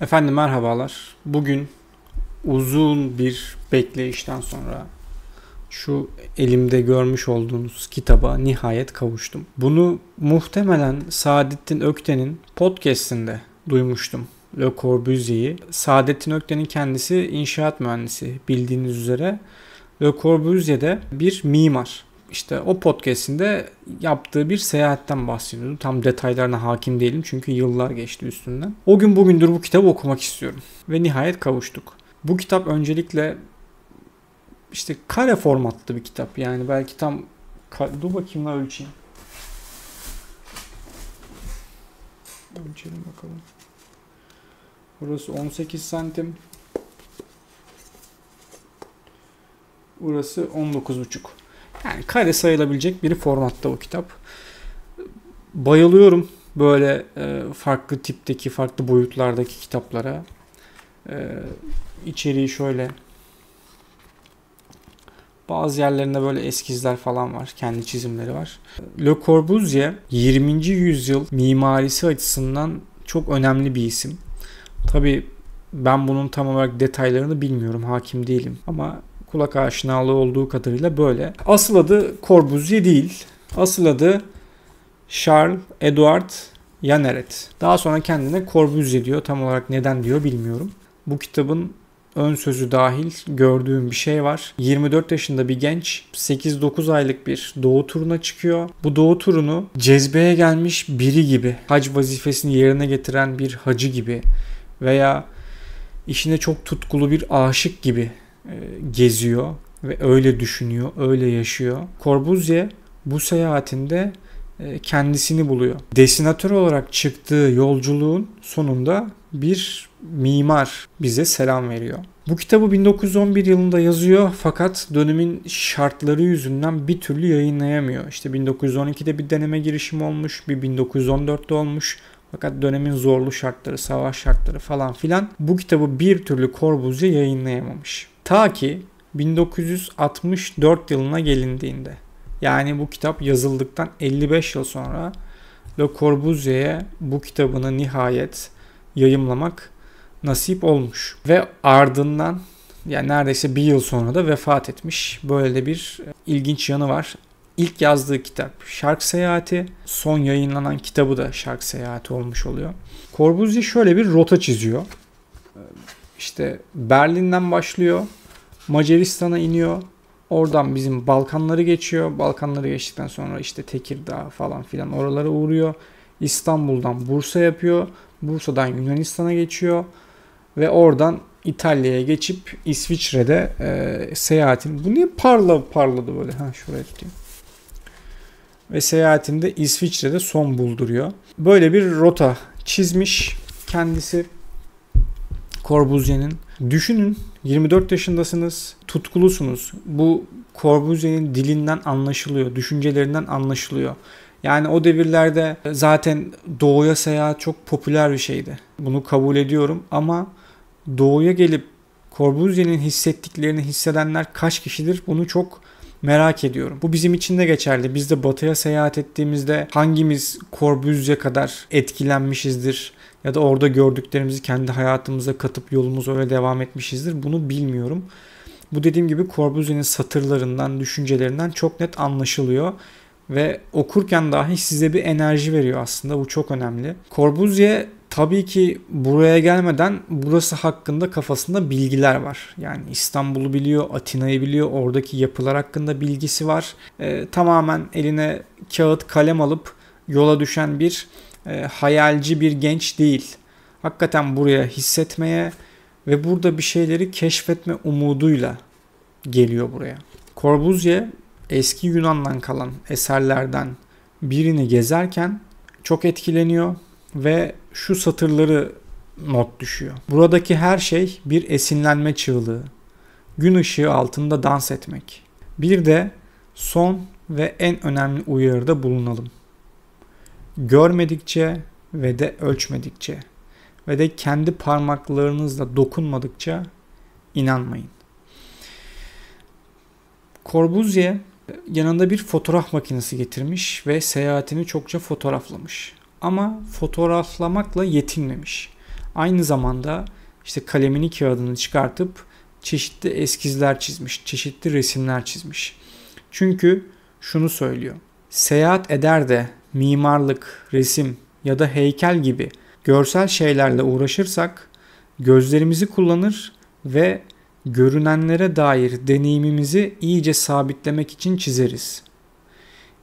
Efendim merhabalar. Bugün uzun bir bekleyişten sonra şu elimde görmüş olduğunuz kitaba nihayet kavuştum. Bunu muhtemelen Saadettin Ökten'in podcast'inde duymuştum. Le Corbusier'i. Saadettin Ökten'in kendisi inşaat mühendisi bildiğiniz üzere. Le Corbusier de bir mimar işte o podcast'inde yaptığı bir seyahatten bahsediyordu. Tam detaylarına hakim değilim çünkü yıllar geçti üstünden. O gün bugündür bu kitabı okumak istiyorum ve nihayet kavuştuk. Bu kitap öncelikle işte kare formatlı bir kitap. Yani belki tam dur bakayım lan ölçeyim. Ölçelim bakalım. Burası 18 santim. Burası 19,5. Yani kare sayılabilecek bir formatta o kitap. Bayılıyorum böyle e, farklı tipteki, farklı boyutlardaki kitaplara. E, içeriği şöyle bazı yerlerinde böyle eskizler falan var. Kendi çizimleri var. Le Corbusier 20. yüzyıl mimarisi açısından çok önemli bir isim. Tabi ben bunun tam olarak detaylarını bilmiyorum. Hakim değilim. Ama kulak aşinalığı olduğu kadarıyla böyle. Asıl adı Corbusier değil. Asıl adı Charles Edward Yaneret. Daha sonra kendine Corbusier diyor. Tam olarak neden diyor bilmiyorum. Bu kitabın ön sözü dahil gördüğüm bir şey var. 24 yaşında bir genç 8-9 aylık bir doğu turuna çıkıyor. Bu doğu turunu cezbeye gelmiş biri gibi, hac vazifesini yerine getiren bir hacı gibi veya işine çok tutkulu bir aşık gibi e, geziyor ve öyle düşünüyor, öyle yaşıyor. Corbusier bu seyahatinde e, kendisini buluyor. Desinatör olarak çıktığı yolculuğun sonunda bir mimar bize selam veriyor. Bu kitabı 1911 yılında yazıyor fakat dönemin şartları yüzünden bir türlü yayınlayamıyor. İşte 1912'de bir deneme girişimi olmuş, bir 1914'te olmuş. Fakat dönemin zorlu şartları, savaş şartları falan filan bu kitabı bir türlü Corbusier yayınlayamamış. Ta ki 1964 yılına gelindiğinde yani bu kitap yazıldıktan 55 yıl sonra Le Corbusier'e bu kitabını nihayet yayımlamak nasip olmuş. Ve ardından yani neredeyse bir yıl sonra da vefat etmiş. Böyle de bir e, ilginç yanı var. İlk yazdığı kitap Şark Seyahati, son yayınlanan kitabı da Şark Seyahati olmuş oluyor. Corbusier şöyle bir rota çiziyor işte Berlin'den başlıyor. Macaristan'a iniyor. Oradan bizim Balkanları geçiyor. Balkanları geçtikten sonra işte Tekirdağ falan filan oralara uğruyor. İstanbul'dan Bursa yapıyor. Bursa'dan Yunanistan'a geçiyor. Ve oradan İtalya'ya geçip İsviçre'de e, seyahatin. Bu niye parla parladı böyle? Ha şuraya tutayım. Ve seyahatinde İsviçre'de son bulduruyor. Böyle bir rota çizmiş kendisi. Corbusier'in. Düşünün 24 yaşındasınız, tutkulusunuz. Bu Corbusier'in dilinden anlaşılıyor, düşüncelerinden anlaşılıyor. Yani o devirlerde zaten doğuya seyahat çok popüler bir şeydi. Bunu kabul ediyorum ama doğuya gelip Corbusier'in hissettiklerini hissedenler kaç kişidir? Bunu çok merak ediyorum. Bu bizim için de geçerli. Biz de batıya seyahat ettiğimizde hangimiz Corbusier kadar etkilenmişizdir ya da orada gördüklerimizi kendi hayatımıza katıp yolumuz öyle devam etmişizdir. Bunu bilmiyorum. Bu dediğim gibi Corbusier'in satırlarından, düşüncelerinden çok net anlaşılıyor ve okurken dahi size bir enerji veriyor aslında. Bu çok önemli. Corbusier tabii ki buraya gelmeden burası hakkında kafasında bilgiler var. Yani İstanbul'u biliyor, Atina'yı biliyor, oradaki yapılar hakkında bilgisi var. Ee, tamamen eline kağıt kalem alıp yola düşen bir e, hayalci bir genç değil. Hakikaten buraya hissetmeye ve burada bir şeyleri keşfetme umuduyla geliyor buraya. Corbusier eski Yunan'dan kalan eserlerden birini gezerken çok etkileniyor ve şu satırları not düşüyor. Buradaki her şey bir esinlenme çığlığı. Gün ışığı altında dans etmek. Bir de son ve en önemli uyarıda bulunalım görmedikçe ve de ölçmedikçe ve de kendi parmaklarınızla dokunmadıkça inanmayın. Corbusier yanında bir fotoğraf makinesi getirmiş ve seyahatini çokça fotoğraflamış. Ama fotoğraflamakla yetinmemiş. Aynı zamanda işte kalemini kağıdını çıkartıp çeşitli eskizler çizmiş, çeşitli resimler çizmiş. Çünkü şunu söylüyor. Seyahat eder de mimarlık, resim ya da heykel gibi görsel şeylerle uğraşırsak gözlerimizi kullanır ve görünenlere dair deneyimimizi iyice sabitlemek için çizeriz.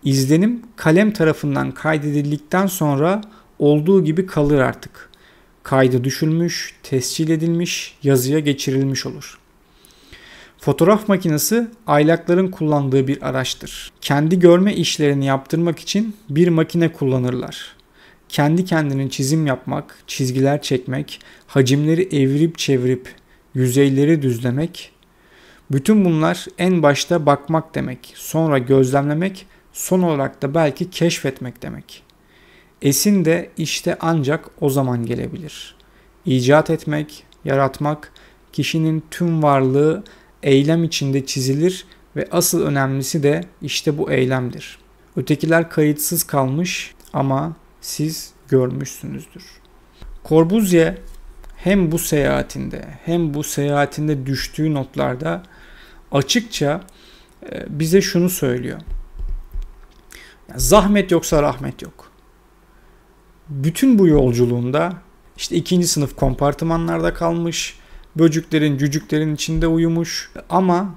İzlenim kalem tarafından kaydedildikten sonra olduğu gibi kalır artık. Kaydı düşülmüş, tescil edilmiş, yazıya geçirilmiş olur.'' Fotoğraf makinesi aylakların kullandığı bir araçtır. Kendi görme işlerini yaptırmak için bir makine kullanırlar. Kendi kendinin çizim yapmak, çizgiler çekmek, hacimleri evirip çevirip yüzeyleri düzlemek, bütün bunlar en başta bakmak demek, sonra gözlemlemek, son olarak da belki keşfetmek demek. Esin de işte ancak o zaman gelebilir. İcat etmek, yaratmak, kişinin tüm varlığı eylem içinde çizilir ve asıl önemlisi de işte bu eylemdir. Ötekiler kayıtsız kalmış ama siz görmüşsünüzdür. Corbusier hem bu seyahatinde hem bu seyahatinde düştüğü notlarda açıkça e, bize şunu söylüyor. Zahmet yoksa rahmet yok. Bütün bu yolculuğunda işte ikinci sınıf kompartımanlarda kalmış, Böcüklerin, cücüklerin içinde uyumuş ama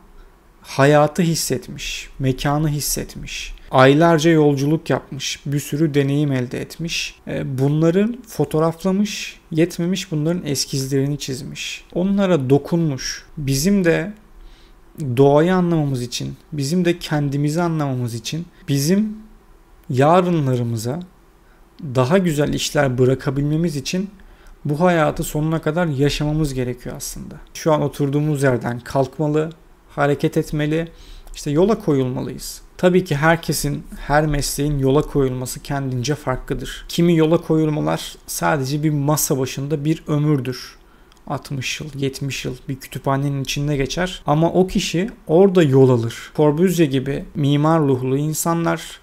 hayatı hissetmiş, mekanı hissetmiş. Aylarca yolculuk yapmış, bir sürü deneyim elde etmiş. E, Bunları fotoğraflamış, yetmemiş bunların eskizlerini çizmiş. Onlara dokunmuş. Bizim de doğayı anlamamız için, bizim de kendimizi anlamamız için, bizim yarınlarımıza daha güzel işler bırakabilmemiz için bu hayatı sonuna kadar yaşamamız gerekiyor aslında. Şu an oturduğumuz yerden kalkmalı, hareket etmeli, işte yola koyulmalıyız. Tabii ki herkesin, her mesleğin yola koyulması kendince farklıdır. Kimi yola koyulmalar sadece bir masa başında bir ömürdür. 60 yıl, 70 yıl bir kütüphanenin içinde geçer. Ama o kişi orada yol alır. Corbusier gibi mimar ruhlu insanlar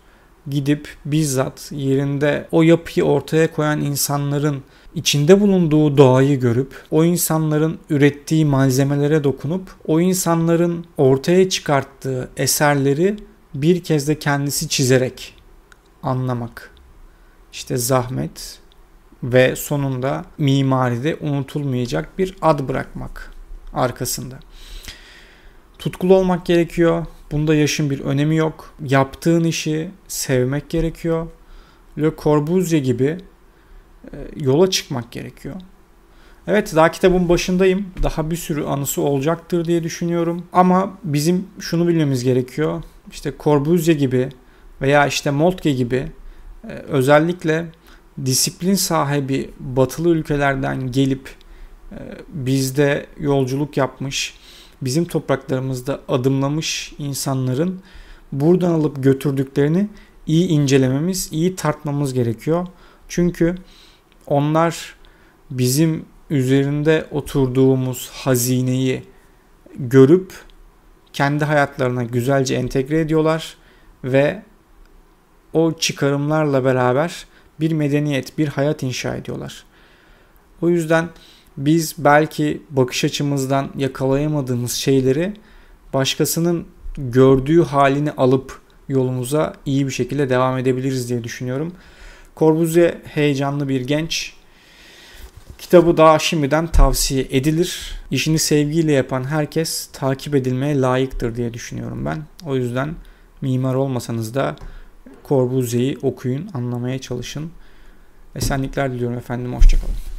gidip bizzat yerinde o yapıyı ortaya koyan insanların içinde bulunduğu doğayı görüp, o insanların ürettiği malzemelere dokunup, o insanların ortaya çıkarttığı eserleri bir kez de kendisi çizerek anlamak. İşte zahmet ve sonunda mimaride unutulmayacak bir ad bırakmak arkasında. Tutkulu olmak gerekiyor. Bunda yaşın bir önemi yok. Yaptığın işi sevmek gerekiyor. Le Corbusier gibi e, yola çıkmak gerekiyor. Evet daha kitabın başındayım. Daha bir sürü anısı olacaktır diye düşünüyorum. Ama bizim şunu bilmemiz gerekiyor. İşte Corbusier gibi veya işte Moltke gibi e, özellikle disiplin sahibi batılı ülkelerden gelip e, bizde yolculuk yapmış, bizim topraklarımızda adımlamış insanların buradan alıp götürdüklerini iyi incelememiz, iyi tartmamız gerekiyor. Çünkü onlar bizim üzerinde oturduğumuz hazineyi görüp kendi hayatlarına güzelce entegre ediyorlar ve o çıkarımlarla beraber bir medeniyet, bir hayat inşa ediyorlar. O yüzden biz belki bakış açımızdan yakalayamadığımız şeyleri başkasının gördüğü halini alıp yolumuza iyi bir şekilde devam edebiliriz diye düşünüyorum. Corbusier heyecanlı bir genç. Kitabı daha şimdiden tavsiye edilir. İşini sevgiyle yapan herkes takip edilmeye layıktır diye düşünüyorum ben. O yüzden mimar olmasanız da Corbusier'i okuyun, anlamaya çalışın. Esenlikler diliyorum efendim, hoşçakalın.